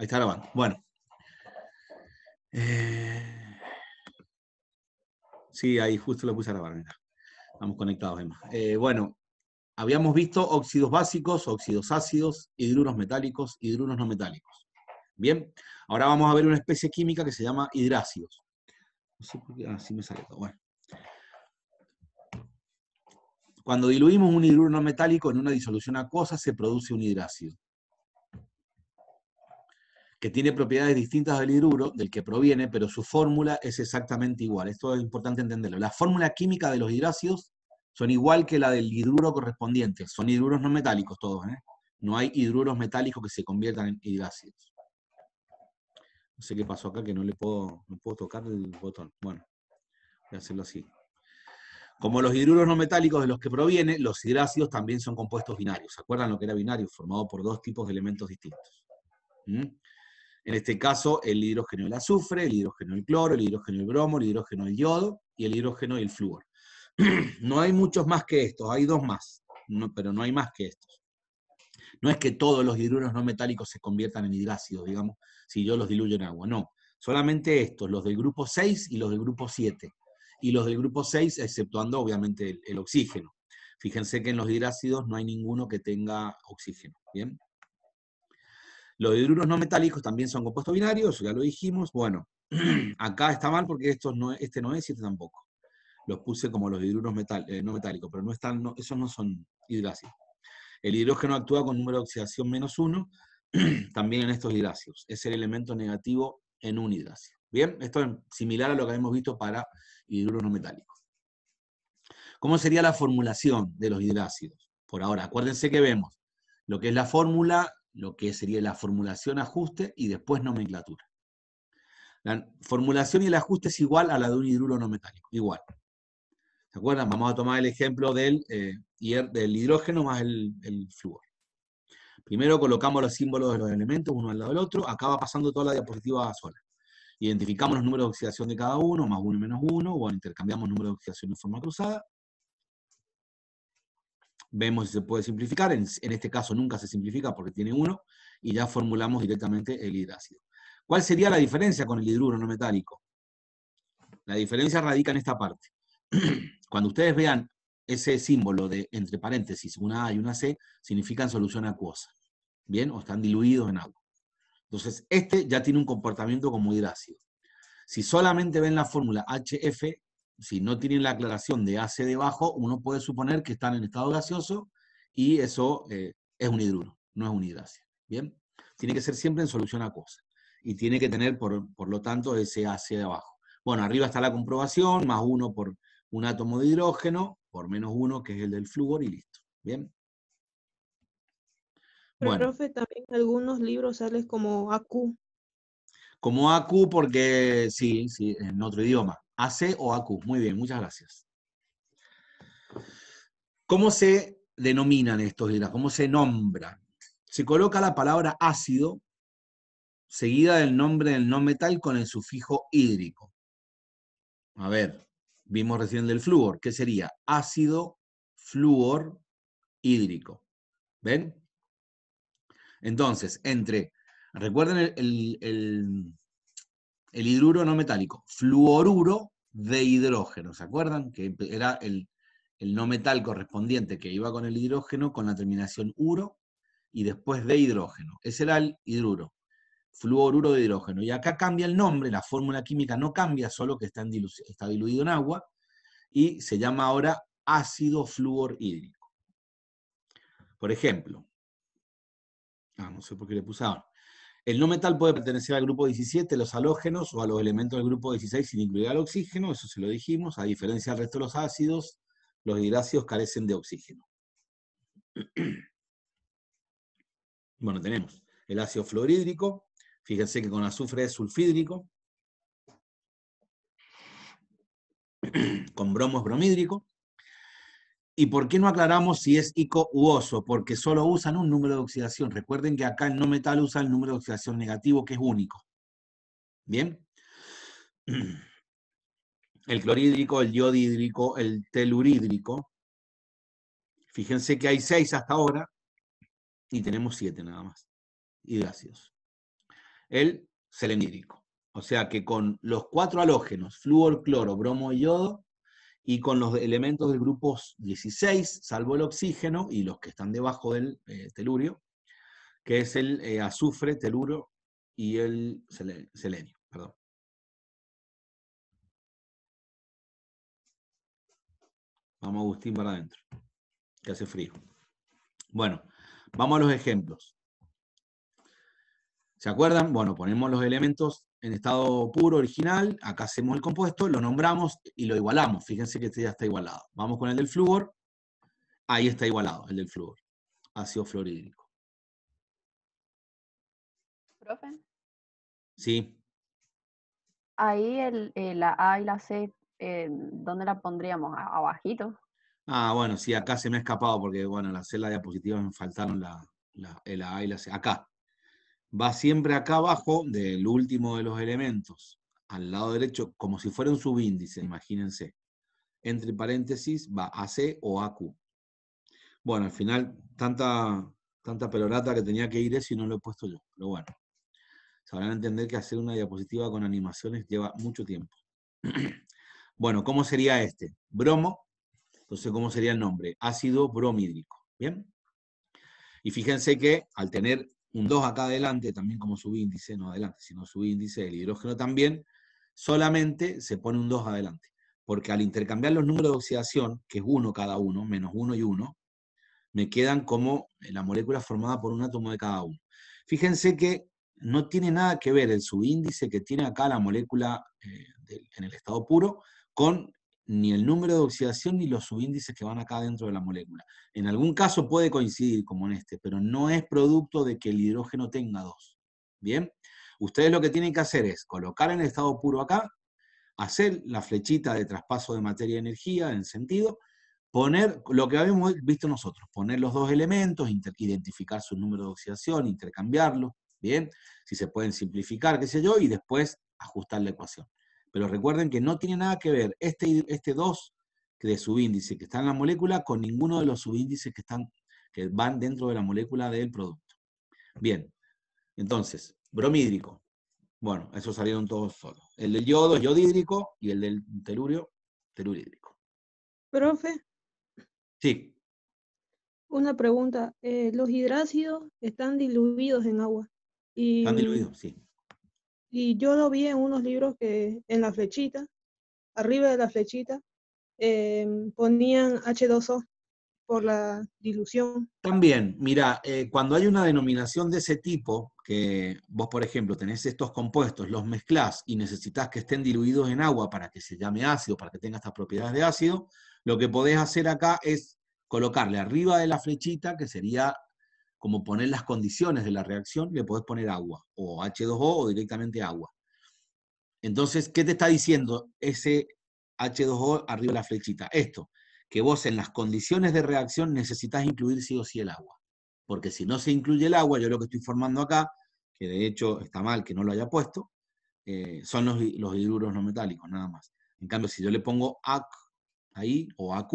Ahí está grabando. Bueno. Eh, sí, ahí justo lo puse a grabar, mira. Estamos conectados, Emma. Eh, bueno, habíamos visto óxidos básicos, óxidos ácidos, hidruros metálicos, hidruros no metálicos. Bien, ahora vamos a ver una especie química que se llama hidrácidos. No sé por qué, así ah, me sale todo. Bueno. Cuando diluimos un hidruro no metálico en una disolución acuosa se produce un hidrácido que tiene propiedades distintas del hidruro, del que proviene, pero su fórmula es exactamente igual. Esto es importante entenderlo. La fórmula química de los hidrácidos son igual que la del hidruro correspondiente. Son hidruros no metálicos todos, ¿eh? No hay hidruros metálicos que se conviertan en hidrácidos. No sé qué pasó acá, que no le puedo, puedo tocar el botón. Bueno, voy a hacerlo así. Como los hidruros no metálicos de los que proviene, los hidrácidos también son compuestos binarios. ¿Se acuerdan lo que era binario? Formado por dos tipos de elementos distintos. ¿Mm? En este caso, el hidrógeno del azufre, el hidrógeno del cloro, el hidrógeno del bromo, el hidrógeno del yodo y el hidrógeno del flúor. No hay muchos más que estos, hay dos más, pero no hay más que estos. No es que todos los hidruros no metálicos se conviertan en hidrácidos, digamos, si yo los diluyo en agua, no. Solamente estos, los del grupo 6 y los del grupo 7. Y los del grupo 6, exceptuando obviamente el oxígeno. Fíjense que en los hidrácidos no hay ninguno que tenga oxígeno, ¿bien? Los hidruros no metálicos también son compuestos binarios, ya lo dijimos. Bueno, acá está mal porque estos no, este no es y este tampoco. Los puse como los hidruros eh, no metálicos, pero no están, esos no son hidrácidos. El hidrógeno actúa con número de oxidación menos uno, también en estos hidrácidos. Es el elemento negativo en un hidrácido. Bien, esto es similar a lo que hemos visto para hidruros no metálicos. ¿Cómo sería la formulación de los hidrácidos? Por ahora, acuérdense que vemos lo que es la fórmula lo que sería la formulación, ajuste y después nomenclatura. La formulación y el ajuste es igual a la de un hidruro no metálico, igual. ¿Se acuerdan? Vamos a tomar el ejemplo del, eh, del hidrógeno más el, fluor. Primero colocamos los símbolos de los elementos uno al lado del otro, acaba pasando toda la diapositiva sola. Identificamos los números de oxidación de cada uno, más uno y menos uno, o intercambiamos números de oxidación de forma cruzada, vemos si se puede simplificar, en, este caso nunca se simplifica porque tiene uno, y ya formulamos directamente el hidrácido. ¿Cuál sería la diferencia con el hidruro no metálico? La diferencia radica en esta parte. Cuando ustedes vean ese símbolo de entre paréntesis, una A y una C, significan solución acuosa. ¿Bien? O están diluidos en agua. Entonces, este ya tiene un comportamiento como hidrácido. Si solamente ven la fórmula HF, si no tienen la aclaración de AC debajo, uno puede suponer que están en estado gaseoso y eso eh, es un hidruro, no es un hidracia. ¿Bien? Tiene que ser siempre en solución acuosa y tiene que tener, por, lo tanto, ese AC debajo. Bueno, arriba está la comprobación, más uno por un átomo de hidrógeno, por menos uno, que es el del flúor, y listo. ¿Bien? Pero, bueno. profe, también en algunos libros sales como AQ. Como AQ porque, sí, sí, en otro idioma. AC o AQ. Muy bien, muchas gracias. ¿Cómo se denominan estos hidratos? ¿Cómo se nombra? Se coloca la palabra ácido seguida del nombre del no metal con el sufijo hídrico. A ver, vimos recién del flúor. ¿Qué sería? Ácido, flúor, hídrico. ¿Ven? Entonces, entre, recuerden el, el hidruro no metálico, fluoruro de hidrógeno, ¿se acuerdan? Que era el, no metal correspondiente que iba con el hidrógeno con la terminación uro y después de hidrógeno. Ese era el hidruro, fluoruro de hidrógeno. Y acá cambia el nombre, la fórmula química no cambia, solo que está, diluido en agua y se llama ahora ácido fluorhídrico. Por ejemplo, ah, no sé por qué le puse ahora. El no metal puede pertenecer al grupo 17, los halógenos, o a los elementos del grupo 16 sin incluir al oxígeno, eso se lo dijimos, a diferencia del resto de los ácidos, los hidrácidos carecen de oxígeno. Bueno, tenemos el ácido fluorhídrico, fíjense que con azufre es sulfídrico, con bromo es bromídrico, ¿Y por qué no aclaramos si es ICO u OSO? Porque solo usan un número de oxidación. Recuerden que acá el no metal usa el número de oxidación negativo, que es único. ¿Bien? El clorhídrico, el iodhídrico, el telurhídrico. Fíjense que hay seis hasta ahora y tenemos siete nada más. Y El selenhídrico. O sea que con los cuatro halógenos, flúor, cloro, bromo y yodo, y con los elementos del grupo 16, salvo el oxígeno y los que están debajo del eh, telurio, que es el eh, azufre, teluro y el selenio. Perdón. Vamos, Agustín, para adentro, que hace frío. Bueno, vamos a los ejemplos. ¿Se acuerdan? Bueno, ponemos los elementos en estado puro, original, acá hacemos el compuesto, lo nombramos y lo igualamos. Fíjense que este ya está igualado. Vamos con el del flúor, ahí está igualado el del flúor, ácido fluorhídrico. ¿Profe? Sí. Ahí el, eh, la A y la C, eh, ¿dónde la pondríamos? ¿Abajito? Ah, bueno, sí, acá se me ha escapado porque, bueno, la C, la diapositiva me faltaron la, la, la A y la C. Acá, va siempre acá abajo del último de los elementos, al lado derecho, como si fuera un subíndice, imagínense. Entre paréntesis va AC o AQ. Bueno, al final, tanta, tanta pelorata que tenía que ir eso y no lo he puesto yo, pero bueno. Sabrán entender que hacer una diapositiva con animaciones lleva mucho tiempo. bueno, ¿cómo sería este? Bromo, entonces, ¿cómo sería el nombre? Ácido bromídrico, ¿bien? Y fíjense que al tener un 2 acá adelante, también como subíndice, no adelante, sino subíndice del hidrógeno también, solamente se pone un 2 adelante. Porque al intercambiar los números de oxidación, que es 1 cada uno, menos 1 y 1, me quedan como la molécula formada por un átomo de cada uno. Fíjense que no tiene nada que ver el subíndice que tiene acá la molécula eh, en el estado puro con ni el número de oxidación ni los subíndices que van acá dentro de la molécula. En algún caso puede coincidir, como en este, pero no es producto de que el hidrógeno tenga dos. ¿Bien? Ustedes lo que tienen que hacer es colocar en estado puro acá, hacer la flechita de traspaso de materia y energía en sentido, poner lo que habíamos visto nosotros, poner los dos elementos, identificar su número de oxidación, intercambiarlo, ¿bien? Si se pueden simplificar, qué sé yo, y después ajustar la ecuación. Pero recuerden que no tiene nada que ver este, este 2 de subíndice que está en la molécula con ninguno de los subíndices que, están, que van dentro de la molécula del producto. Bien, entonces, bromídrico. Bueno, eso salieron todos solos. El del yodo es yodhídrico y el del telurio, telurídrico. Profe. Sí. Una pregunta. Eh, ¿Los hidrácidos están diluidos en agua? Están diluidos, sí. Y yo lo vi en unos libros que en la flechita, arriba de la flechita, em, ponían H2O por la dilución. También, mira, eh, cuando hay una denominación de ese tipo, que vos, por ejemplo, tenés estos compuestos, los mezclás y necesitas que estén diluidos en agua para que se llame ácido, para que tenga estas propiedades de ácido, lo que podés hacer acá es colocarle arriba de la flechita, que sería como poner las condiciones de la reacción, le podés poner agua, o H2O o directamente agua. Entonces, ¿qué te está diciendo ese H2O arriba de la flechita? Esto, que vos en las condiciones de reacción necesitas incluir sí o sí el agua. Porque si no se incluye el agua, yo lo que estoy formando acá, que de hecho está mal que no lo haya puesto, eh, son los, los, hidruros no metálicos, nada más. En cambio, si yo le pongo AC ahí, o AQ,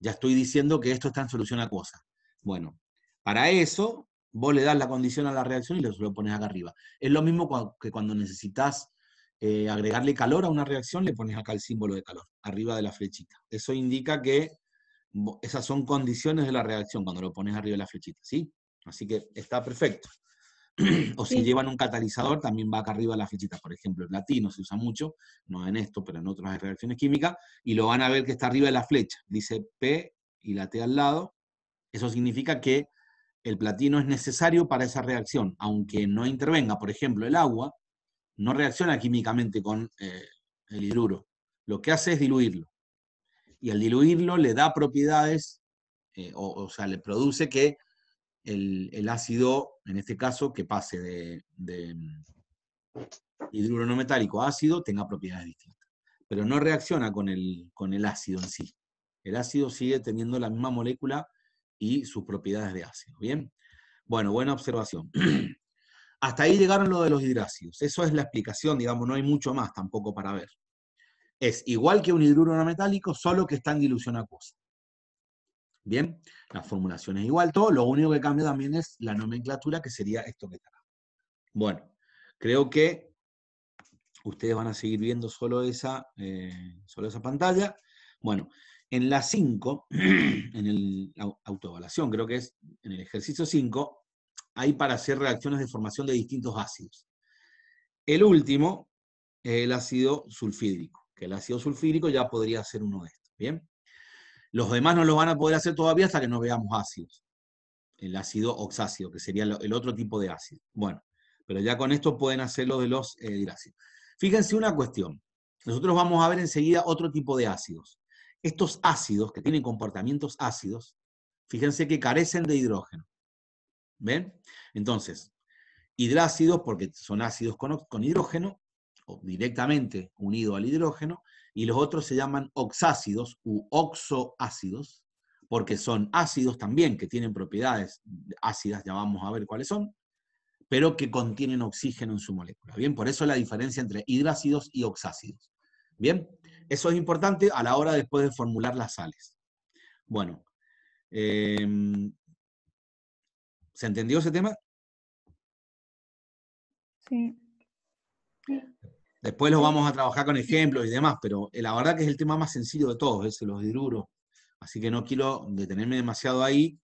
ya estoy diciendo que esto está en solución acuosa. Bueno, para eso, vos le das la condición a la reacción y lo pones acá arriba. Es lo mismo que cuando necesitas eh, agregarle calor a una reacción, le pones acá el símbolo de calor, arriba de la flechita. Eso indica que esas son condiciones de la reacción cuando lo pones arriba de la flechita, ¿sí? Así que está perfecto. o si llevan un catalizador, también va acá arriba de la flechita. Por ejemplo, el platino se usa mucho, no en esto, pero en otras reacciones químicas, y lo van a ver que está arriba de la flecha. Dice P y la T al lado. Eso significa que el platino es necesario para esa reacción, aunque no intervenga, por ejemplo, el agua, no reacciona químicamente con eh, el hidruro. Lo que hace es diluirlo. Y al diluirlo le da propiedades, eh, o, sea, le produce que el, ácido, en este caso, que pase de, mm, hidruro no metálico a ácido, tenga propiedades distintas. Pero no reacciona con el, con el ácido en sí. El ácido sigue teniendo la misma molécula y sus propiedades de ácido. Bien, bueno, buena observación. Hasta ahí llegaron lo de los hidrácidos. Eso es la explicación, digamos, no hay mucho más tampoco para ver. Es igual que un hidruro no metálico, solo que está en dilución acuosa. Bien, la formulación es igual, todo. Lo único que cambia también es la nomenclatura, que sería esto que está Bueno, creo que ustedes van a seguir viendo solo esa, eh, solo esa pantalla. Bueno, en la 5, en la autoevaluación, creo que es en el ejercicio 5, hay para hacer reacciones de formación de distintos ácidos. El último, el ácido sulfídrico, que el ácido sulfídrico ya podría ser uno de estos, ¿bien? Los demás no lo van a poder hacer todavía hasta que no veamos ácidos. El ácido oxácido, que sería el otro tipo de ácido. Bueno, pero ya con esto pueden hacer lo de los eh, Fíjense una cuestión. Nosotros vamos a ver enseguida otro tipo de ácidos. Estos ácidos, que tienen comportamientos ácidos, fíjense que carecen de hidrógeno. ¿Ven? Entonces, hidrácidos, porque son ácidos con, hidrógeno, o directamente unido al hidrógeno, y los otros se llaman oxácidos u oxoácidos, porque son ácidos también que tienen propiedades ácidas, ya vamos a ver cuáles son, pero que contienen oxígeno en su molécula. Bien, por eso la diferencia entre hidrácidos y oxácidos. Bien, eso es importante a la hora después de formular las sales. Bueno, em, ¿se entendió ese tema? Sí. Después lo vamos a trabajar con ejemplos y demás, pero eh, la verdad que es el tema más sencillo de todos, es los hidruros, Así que no quiero detenerme demasiado ahí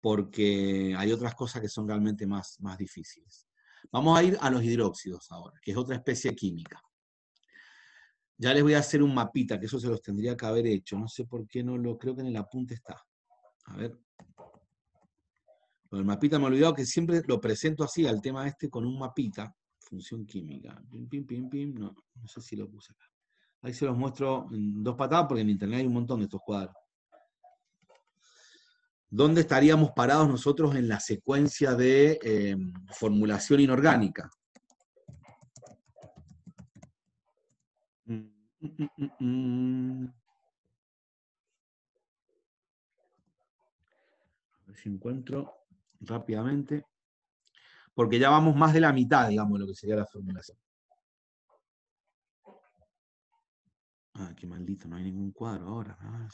porque hay otras cosas que son realmente más, más difíciles. Vamos a ir a los hidróxidos ahora, que es otra especie química. Ya les voy a hacer un mapita, que eso se los tendría que haber hecho. No sé por qué no lo creo que en el apunte está. A ver. el el mapita me he olvidado que siempre lo presento así al tema este con un mapita. Función química. Pim, pim, pim, pim. No, sé si lo puse acá. Ahí se los muestro en dos patadas porque en internet hay un montón de estos cuadros. ¿Dónde estaríamos parados nosotros en la secuencia de eh, formulación inorgánica? Mm, mm, mm, a ver si encuentro rápidamente. Porque ya vamos más de la mitad, digamos, lo que sería la formulación. Ah, qué maldito, no hay ningún cuadro ahora. Ah,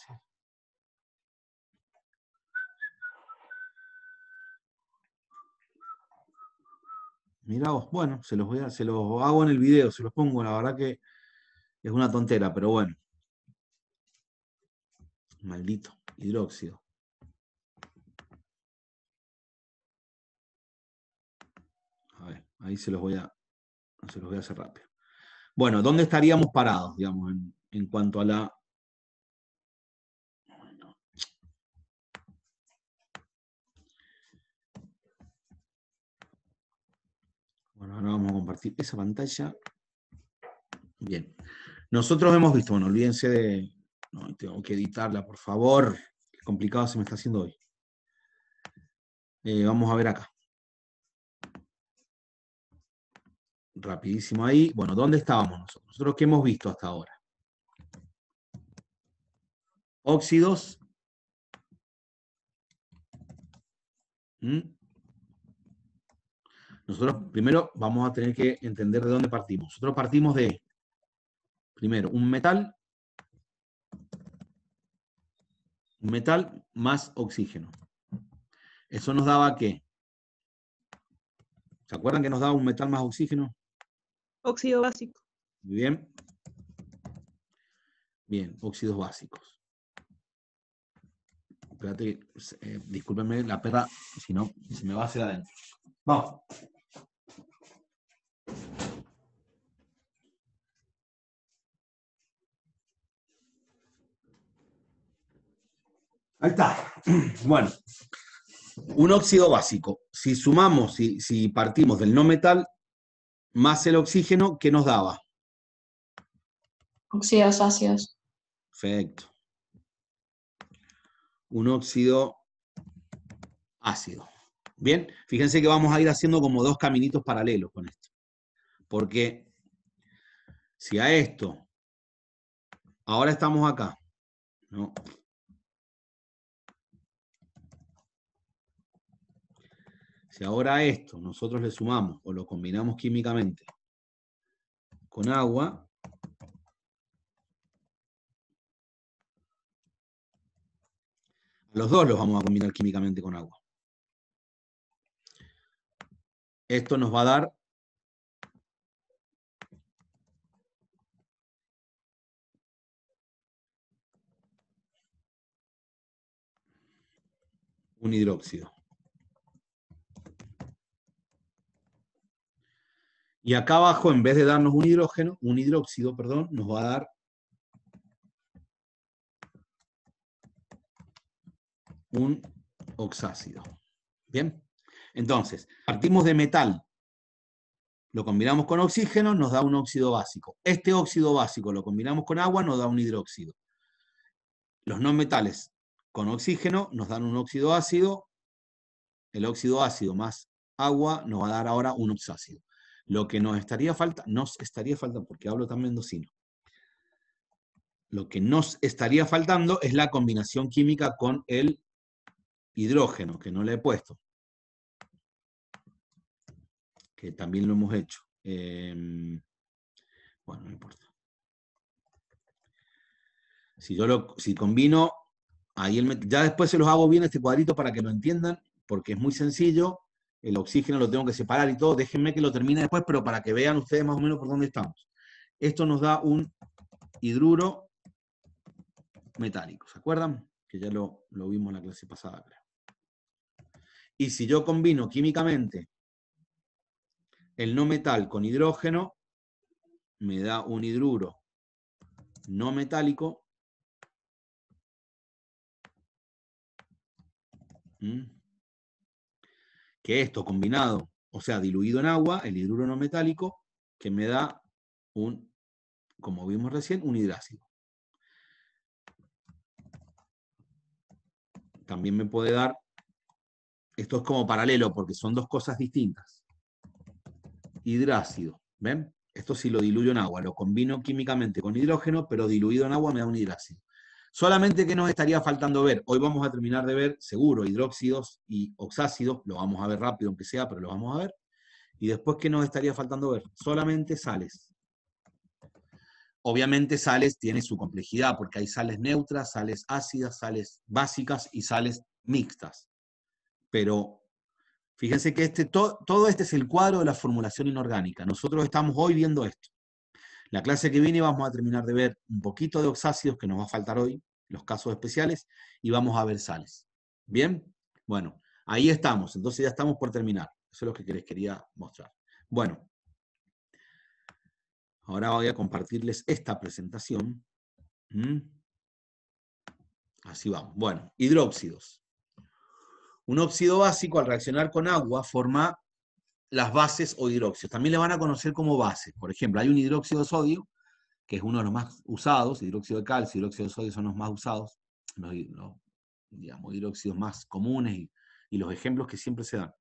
miraos bueno, se los voy a, se los hago en el video, se los pongo, la verdad que es una tontera, pero bueno. Maldito, hidróxido. A ver, ahí se los voy a, se los voy a hacer rápido. Bueno, ¿dónde estaríamos parados, digamos, en, cuanto a la... Bueno. bueno, ahora vamos a compartir esa pantalla. Bien. Nosotros hemos visto, bueno, olvídense de... No, tengo que editarla, por favor. Qué complicado se me está haciendo hoy. Eh, vamos a ver acá. Rapidísimo ahí. Bueno, ¿dónde estábamos nosotros? Nosotros, ¿qué hemos visto hasta ahora? Óxidos. ¿Mm? Nosotros primero vamos a tener que entender de dónde partimos. Nosotros partimos de primero un metal, un metal más oxígeno. Eso nos daba qué? ¿Se acuerdan que nos daba un metal más oxígeno? Óxido básico. Muy bien. Bien, óxidos básicos. Espérate, eh, discúlpenme la perra, si no, se me va a hacer adentro. Vamos. Ahí está. Bueno, un óxido básico. Si sumamos, si, si partimos del no metal, más el oxígeno, ¿qué nos daba? Óxidos ácidos. Perfecto. Un óxido ácido. Bien, fíjense que vamos a ir haciendo como dos caminitos paralelos con esto. Porque si a esto, ahora estamos acá, ¿no? ahora a esto nosotros le sumamos o lo combinamos químicamente con agua, los dos los vamos a combinar químicamente con agua. Esto nos va a dar un hidróxido. Y acá abajo, en vez de darnos un hidrógeno, un hidróxido, perdón, nos va a dar un oxácido. Bien, entonces, partimos de metal, lo combinamos con oxígeno, nos da un óxido básico. Este óxido básico lo combinamos con agua, nos da un hidróxido. Los no metales con oxígeno nos dan un óxido ácido, el óxido ácido más agua nos va a dar ahora un oxácido. Lo que nos estaría falta, nos estaría faltando, porque hablo tan mendocino, lo que nos estaría faltando es la combinación química con el hidrógeno, que no le he puesto, que también lo hemos hecho. Em, bueno, no importa. Si yo lo, si combino, ahí el, ya después se los hago bien este cuadrito para que lo entiendan, porque es muy sencillo el oxígeno lo tengo que separar y todo, déjenme que lo termine después, pero para que vean ustedes más o menos por dónde estamos. Esto nos da un hidruro metálico, ¿se acuerdan? Que ya lo, vimos en la clase pasada, creo. Y si yo combino químicamente el no metal con hidrógeno, me da un hidruro no metálico que esto combinado, o sea, diluido en agua, el hidruro no metálico, que me da un, como vimos recién, un hidrácido. También me puede dar, esto es como paralelo porque son dos cosas distintas. Hidrácido, ¿ven? Esto si lo diluyo en agua, lo combino químicamente con hidrógeno, pero diluido en agua me da un hidrácido. Solamente que nos estaría faltando ver, hoy vamos a terminar de ver seguro hidróxidos y oxácidos, lo vamos a ver rápido aunque sea, pero lo vamos a ver. Y después, ¿qué nos estaría faltando ver? Solamente sales. Obviamente sales tiene su complejidad, porque hay sales neutras, sales ácidas, sales básicas y sales mixtas. Pero fíjense que este, todo este es el cuadro de la formulación inorgánica. Nosotros estamos hoy viendo esto. La clase que viene vamos a terminar de ver un poquito de oxácidos que nos va a faltar hoy, los casos especiales, y vamos a ver sales. ¿Bien? Bueno, ahí estamos. Entonces ya estamos por terminar. Eso es lo que les quería mostrar. Bueno, ahora voy a compartirles esta presentación. ¿Mm? Así vamos. Bueno, hidróxidos. Un óxido básico al reaccionar con agua forma las bases o hidróxidos. También le van a conocer como bases. Por ejemplo, hay un hidróxido de sodio, que es uno de los más usados, hidróxido de calcio, hidróxido de sodio son los más usados, los, hidróxidos más comunes y, los ejemplos que siempre se dan.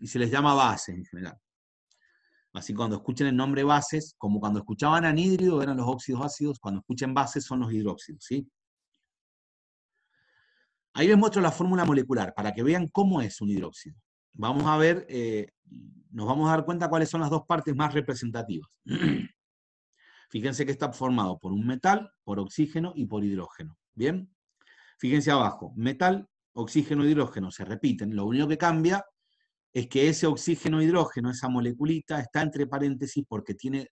Y se les llama bases en general. Así cuando escuchen el nombre bases, como cuando escuchaban anhídrido eran los óxidos ácidos, cuando escuchen bases son los hidróxidos, ¿sí? Ahí les muestro la fórmula molecular para que vean cómo es un hidróxido vamos a ver, eh, nos vamos a dar cuenta cuáles son las dos partes más representativas. Fíjense que está formado por un metal, por oxígeno y por hidrógeno. ¿Bien? Fíjense abajo, metal, oxígeno, hidrógeno, se repiten. Lo único que cambia es que ese oxígeno, hidrógeno, esa moleculita, está entre paréntesis porque tiene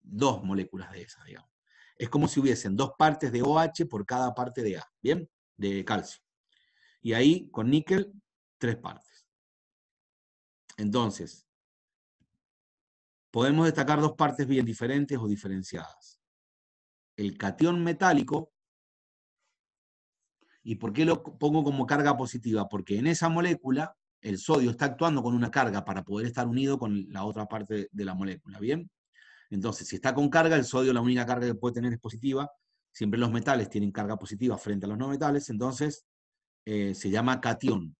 dos moléculas de esas, digamos. Es como si hubiesen dos partes de OH por cada parte de A, ¿bien? De calcio. Y ahí, con níquel, tres partes. Entonces, podemos destacar dos partes bien diferentes o diferenciadas. El catión metálico, ¿y por qué lo pongo como carga positiva? Porque en esa molécula el sodio está actuando con una carga para poder estar unido con la otra parte de la molécula, ¿bien? Entonces, si está con carga, el sodio la única carga que puede tener es positiva. Siempre los metales tienen carga positiva frente a los no metales, entonces eh, se llama catión.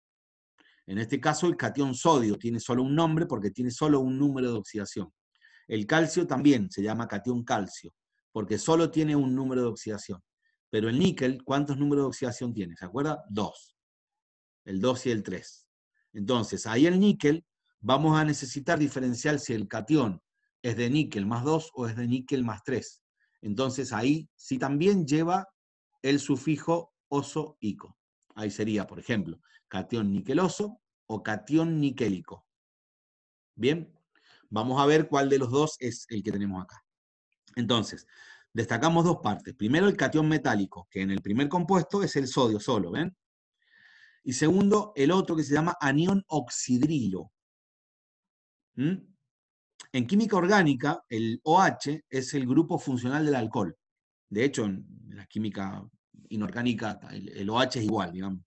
En este caso, el cation sodio tiene solo un nombre porque tiene solo un número de oxidación. El calcio también se llama cation calcio porque solo tiene un número de oxidación. Pero el níquel, ¿cuántos números de oxidación tiene? ¿Se acuerda? Dos. El dos y el tres. Entonces, ahí el níquel vamos a necesitar diferenciar si el cation es de níquel más dos o es de níquel más 3. Entonces ahí sí también lleva el sufijo oso-ico. Ahí sería, por ejemplo, catión niqueloso o catión niquélico. Bien, vamos a ver cuál de los dos es el que tenemos acá. Entonces, destacamos dos partes. Primero, el catión metálico, que en el primer compuesto es el sodio solo, ¿ven? Y segundo, el otro que se llama anión oxidrilo. ¿Mm? En química orgánica, el OH es el grupo funcional del alcohol. De hecho, en la química inorgánica, el, OH es igual, digamos.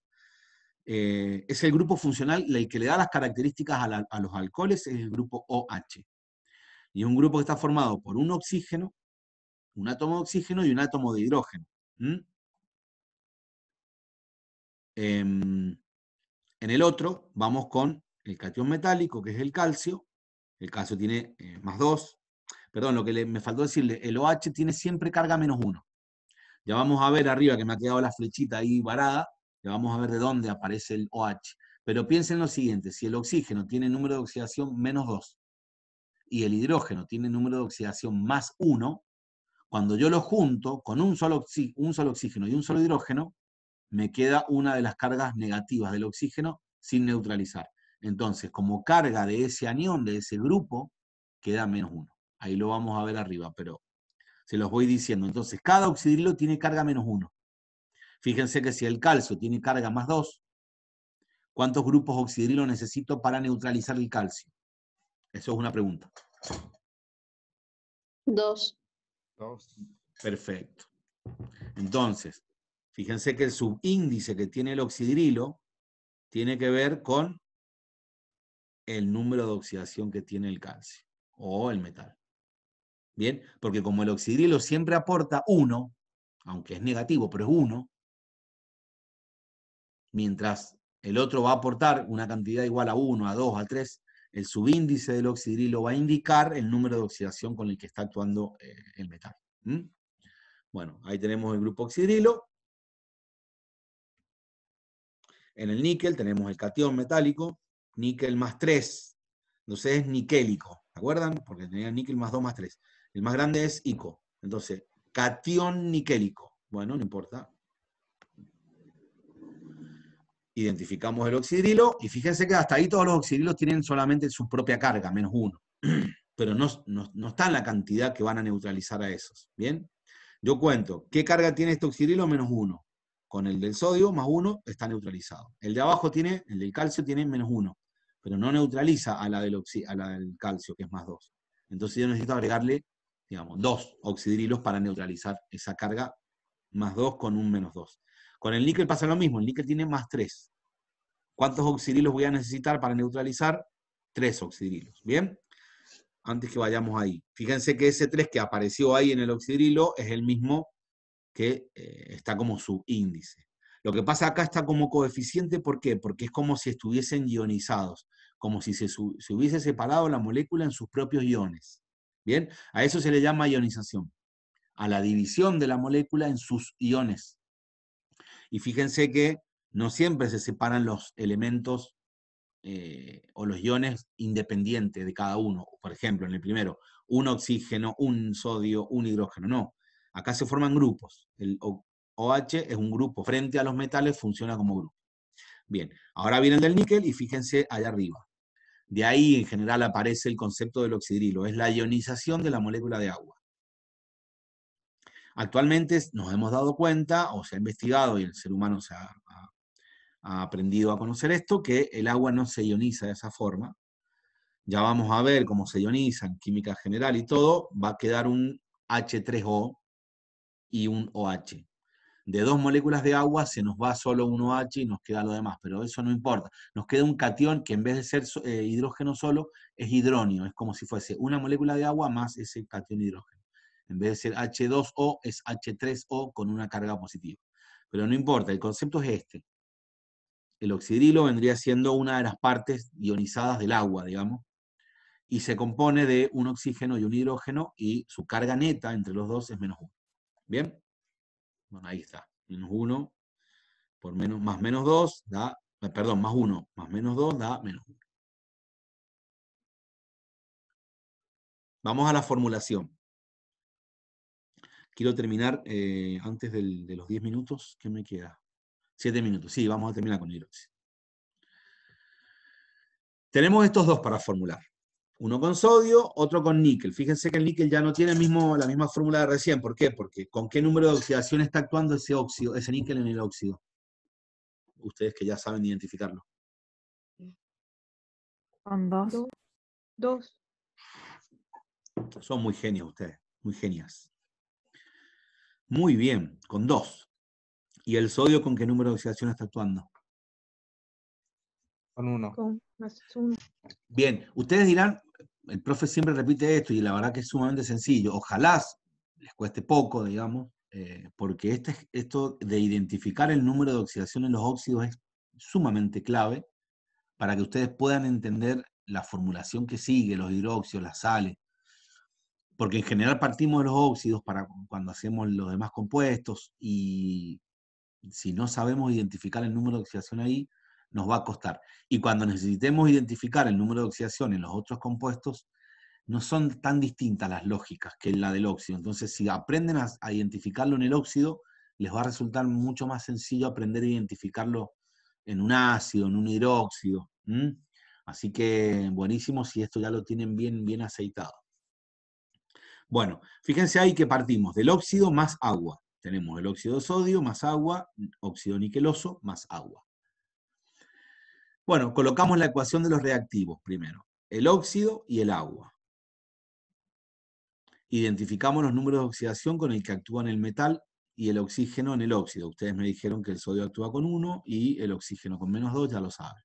Eh, es el grupo funcional, el que le da las características a, los alcoholes es el grupo OH. Y es un grupo que está formado por un oxígeno, un átomo de oxígeno y un átomo de hidrógeno. Em, en el otro vamos con el catión metálico, que es el calcio. El calcio tiene eh, más 2. Perdón, lo que me faltó decirle, el OH tiene siempre carga menos 1. Ya vamos a ver arriba, que me ha quedado la flechita ahí varada, ya vamos a ver de dónde aparece el OH. Pero piensen lo siguiente, si el oxígeno tiene número de oxidación menos 2 y el hidrógeno tiene número de oxidación más 1, cuando yo lo junto con un solo, un solo oxígeno y un solo hidrógeno, me queda una de las cargas negativas del oxígeno sin neutralizar. Entonces, como carga de ese anión, de ese grupo, queda menos 1. Ahí lo vamos a ver arriba, pero se los voy diciendo. Entonces, cada oxidrilo tiene carga menos uno. Fíjense que si el calcio tiene carga más dos, ¿cuántos grupos oxidrilo necesito para neutralizar el calcio? Eso es una pregunta. Dos. Dos. Perfecto. Entonces, fíjense que el subíndice que tiene el oxidrilo tiene que ver con el número de oxidación que tiene el calcio o el metal. ¿bien? Porque como el oxidrilo siempre aporta 1, aunque es negativo, pero es 1, mientras el otro va a aportar una cantidad igual a 1, a 2, a 3, el subíndice del oxidrilo va a indicar el número de oxidación con el que está actuando eh, el metal. Bueno, ahí tenemos el grupo oxidrilo. En el níquel tenemos el catión metálico, níquel más 3, entonces es niquélico, ¿se acuerdan? Porque tenía níquel más 2 más 3. El más grande es ICO. Entonces, catión niquélico. Bueno, no importa. Identificamos el oxidrilo y fíjense que hasta ahí todos los oxidrilos tienen solamente su propia carga, menos uno. Pero no, está en la cantidad que van a neutralizar a esos. ¿Bien? Yo cuento, ¿qué carga tiene este oxidrilo? Menos uno. Con el del sodio, más uno, está neutralizado. El de abajo tiene, el del calcio tiene menos uno, pero no neutraliza a la del, a la del calcio, que es más dos. Entonces yo necesito agregarle digamos, dos oxidrilos para neutralizar esa carga, más dos con un menos dos. Con el níquel pasa lo mismo, el níquel tiene más tres. ¿Cuántos oxidrilos voy a necesitar para neutralizar? Tres oxidrilos, ¿bien? Antes que vayamos ahí. Fíjense que ese 3 que apareció ahí en el oxidrilo es el mismo que eh, está como su índice. Lo que pasa acá está como coeficiente, ¿por qué? Porque es como si estuviesen ionizados, como si se, se, hubiese separado la molécula en sus propios iones a eso se le llama ionización, a la división de la molécula en sus iones. Y fíjense que no siempre se separan los elementos eh, o los iones independientes de cada uno. Por ejemplo, en el primero, un oxígeno, un sodio, un hidrógeno. No, acá se forman grupos. El OH es un grupo. Frente a los metales funciona como grupo. Bien, ahora viene el del níquel y fíjense allá arriba. De ahí en general aparece el concepto del oxidrilo, es la ionización de la molécula de agua. Actualmente nos hemos dado cuenta, o se ha investigado y el ser humano se ha, aprendido a conocer esto, que el agua no se ioniza de esa forma. Ya vamos a ver cómo se ioniza en química general y todo, va a quedar un H3O y un OH de dos moléculas de agua se nos va solo uno H y nos queda lo demás, pero eso no importa. Nos queda un cation que en vez de ser eh, hidrógeno solo, es hidróneo, es como si fuese una molécula de agua más ese cation hidrógeno. En vez de ser H2O, es H3O con una carga positiva. Pero no importa, el concepto es este. El oxidrilo vendría siendo una de las partes ionizadas del agua, digamos, y se compone de un oxígeno y un hidrógeno, y su carga neta entre los dos es menos uno. ¿Bien? Bueno, ahí está. Menos 1 por menos, más menos 2 da, eh, perdón, más 1 más menos 2 da menos 1. Vamos a la formulación. Quiero terminar eh, antes de los 10 minutos. ¿Qué me queda? 7 minutos. Sí, vamos a terminar con hidroxi. Tenemos estos dos para formular. Uno con sodio, otro con níquel. Fíjense que el níquel ya no tiene mismo, la misma fórmula de recién. ¿Por qué? Porque con qué número de oxidación está actuando ese óxido, ese níquel en el óxido. Ustedes que ya saben identificarlo. Con dos. Dos. Son muy genios ustedes, muy genias. Muy bien, con dos. ¿Y el sodio con qué número de oxidación está actuando? Con uno. Con uno. Bien, ustedes dirán, el profe siempre repite esto y la verdad que es sumamente sencillo. Ojalá les cueste poco, digamos, eh, porque este, esto de identificar el número de oxidación en los óxidos es sumamente clave para que ustedes puedan entender la formulación que sigue, los hidróxidos, las sales. Porque en general partimos de los óxidos para cuando hacemos los demás compuestos y si no sabemos identificar el número de oxidación ahí, nos va a costar. Y cuando necesitemos identificar el número de oxidación en los otros compuestos, no son tan distintas las lógicas que la del óxido. Entonces, si aprenden a, identificarlo en el óxido, les va a resultar mucho más sencillo aprender a identificarlo en un ácido, en un hidróxido. Así que buenísimo si esto ya lo tienen bien, bien aceitado. Bueno, fíjense ahí que partimos del óxido más agua. Tenemos el óxido de sodio más agua, óxido niqueloso más agua. Bueno, colocamos la ecuación de los reactivos primero, el óxido y el agua. Identificamos los números de oxidación con el que actúan el metal y el oxígeno en el óxido. Ustedes me dijeron que el sodio actúa con 1 y el oxígeno con menos 2, ya lo saben.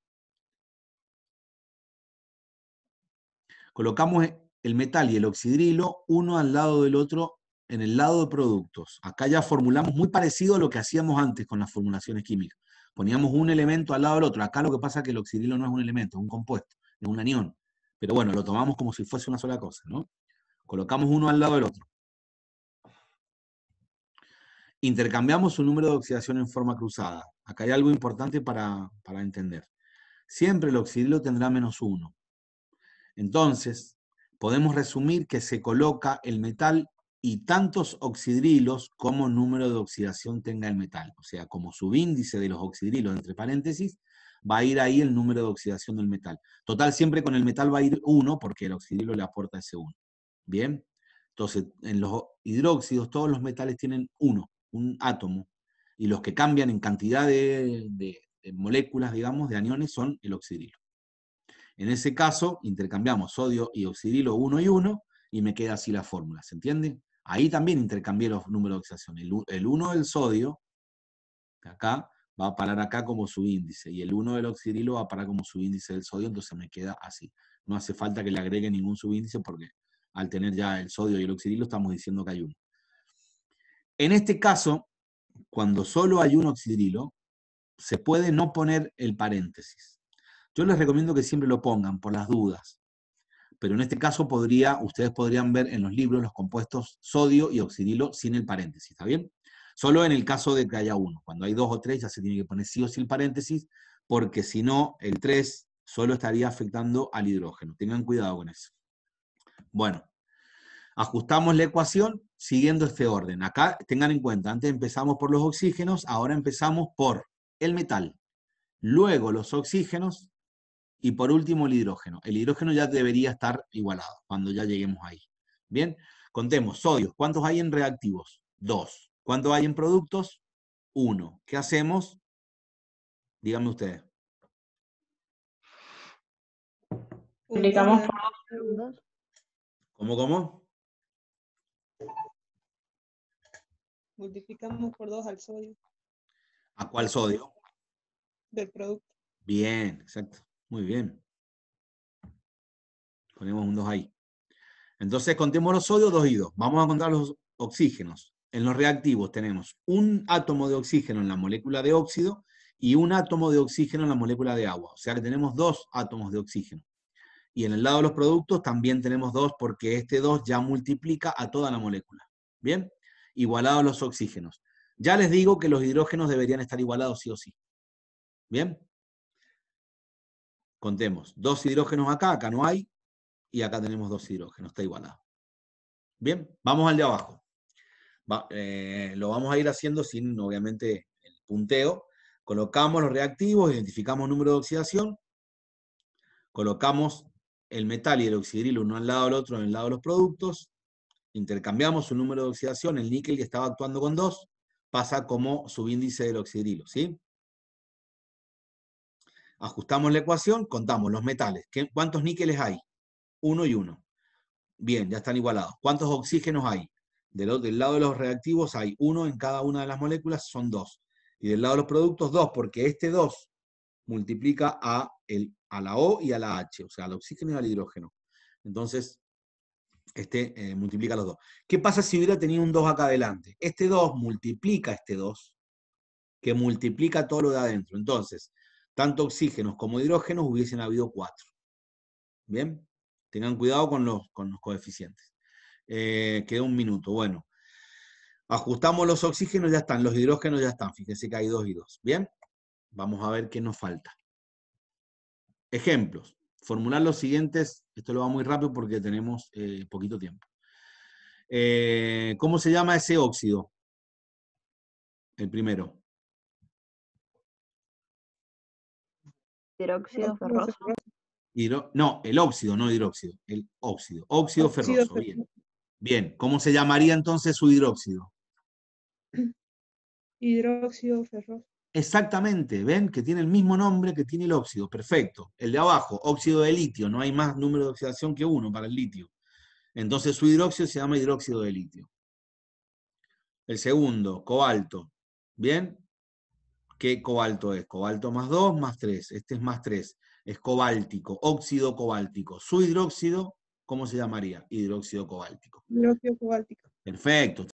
Colocamos el metal y el oxidrilo uno al lado del otro en el lado de productos. Acá ya formulamos muy parecido a lo que hacíamos antes con las formulaciones químicas poníamos un elemento al lado del otro. Acá lo que pasa es que el oxidilo no es un elemento, es un compuesto, es un anión. Pero bueno, lo tomamos como si fuese una sola cosa, ¿no? Colocamos uno al lado del otro. Intercambiamos su número de oxidación en forma cruzada. Acá hay algo importante para, entender. Siempre el oxidilo tendrá menos uno. Entonces, podemos resumir que se coloca el metal y tantos oxidrilos como número de oxidación tenga el metal. O sea, como subíndice de los oxidrilos, entre paréntesis, va a ir ahí el número de oxidación del metal. Total, siempre con el metal va a ir 1 porque el oxidrilo le aporta ese 1. Bien, entonces en los hidróxidos todos los metales tienen 1, un átomo, y los que cambian en cantidad de, moléculas, digamos, de aniones son el oxidrilo. En ese caso, intercambiamos sodio y oxidrilo 1 y 1 y me queda así la fórmula, ¿se entiende? Ahí también intercambié los números de oxidación. El 1 del sodio, acá, va a parar acá como subíndice. índice, y el 1 del oxirilo va a parar como subíndice del sodio, entonces me queda así. No hace falta que le agregue ningún subíndice porque al tener ya el sodio y el oxirilo estamos diciendo que hay uno. En este caso, cuando solo hay un oxirilo, se puede no poner el paréntesis. Yo les recomiendo que siempre lo pongan por las dudas, pero en este caso podría, ustedes podrían ver en los libros los compuestos sodio y oxidilo sin el paréntesis, ¿está bien? Solo en el caso de que haya uno. Cuando hay dos o tres ya se tiene que poner sí o sí el paréntesis, porque si no, el 3 solo estaría afectando al hidrógeno. Tengan cuidado con eso. Bueno, ajustamos la ecuación siguiendo este orden. Acá tengan en cuenta, antes empezamos por los oxígenos, ahora empezamos por el metal, luego los oxígenos, y por último, el hidrógeno. El hidrógeno ya debería estar igualado cuando ya lleguemos ahí. Bien, contemos, sodio, ¿cuántos hay en reactivos? Dos. ¿Cuántos hay en productos? Uno. ¿Qué hacemos? Díganme ustedes. Multiplicamos por dos. ¿Cómo, cómo? Multiplicamos por dos al sodio. ¿A cuál sodio? Del producto. Bien, exacto. Muy bien. Ponemos un 2 ahí. Entonces contemos los sodios, 2 y 2. Vamos a contar los oxígenos. En los reactivos tenemos un átomo de oxígeno en la molécula de óxido y un átomo de oxígeno en la molécula de agua. O sea que tenemos dos átomos de oxígeno. Y en el lado de los productos también tenemos dos porque este 2 ya multiplica a toda la molécula. ¿Bien? Igualados los oxígenos. Ya les digo que los hidrógenos deberían estar igualados sí o sí. ¿Bien? contemos dos hidrógenos acá, acá no hay, y acá tenemos dos hidrógenos, está igualado. Bien, vamos al de abajo. Eh, lo vamos a ir haciendo sin, obviamente, el punteo. Colocamos los reactivos, identificamos número de oxidación, colocamos el metal y el oxidrilo uno al lado del otro, en el lado de los productos, intercambiamos su número de oxidación, el níquel que estaba actuando con dos, pasa como subíndice del oxidrilo, ¿sí? Ajustamos la ecuación, contamos los metales. ¿Cuántos níqueles hay? Uno y uno. Bien, ya están igualados. ¿Cuántos oxígenos hay? Del, del lado de los reactivos hay uno en cada una de las moléculas, son dos. Y del lado de los productos, dos, porque este dos multiplica a, el, a la O y a la H, o sea, al oxígeno y al hidrógeno. Entonces, este eh, multiplica los dos. ¿Qué pasa si hubiera tenido un 2 acá adelante? Este 2 multiplica este 2, que multiplica todo lo de adentro. Entonces, tanto oxígenos como hidrógenos, hubiesen habido cuatro. Bien, tengan cuidado con los, coeficientes. Eh, queda un minuto, bueno. Ajustamos los oxígenos, ya están, los hidrógenos ya están, fíjense que hay dos y dos. Bien, vamos a ver qué nos falta. Ejemplos. Formular los siguientes, esto lo va muy rápido porque tenemos eh, poquito tiempo. Eh, ¿Cómo se llama ese óxido? El primero. Hidróxido ferroso. no, el óxido, no hidróxido, el óxido. Óxido, ferroso, bien. Bien, ¿cómo se llamaría entonces su hidróxido? Hidróxido ferroso. Exactamente, ven que tiene el mismo nombre que tiene el óxido, perfecto. El de abajo, óxido de litio, no hay más número de oxidación que uno para el litio. Entonces su hidróxido se llama hidróxido de litio. El segundo, cobalto, ¿bien? ¿Qué cobalto es? Cobalto más 2, más 3. Este es más 3. Es cobáltico, óxido cobáltico. Su hidróxido, ¿cómo se llamaría? Hidróxido cobáltico. Hidróxido cobáltico. Perfecto.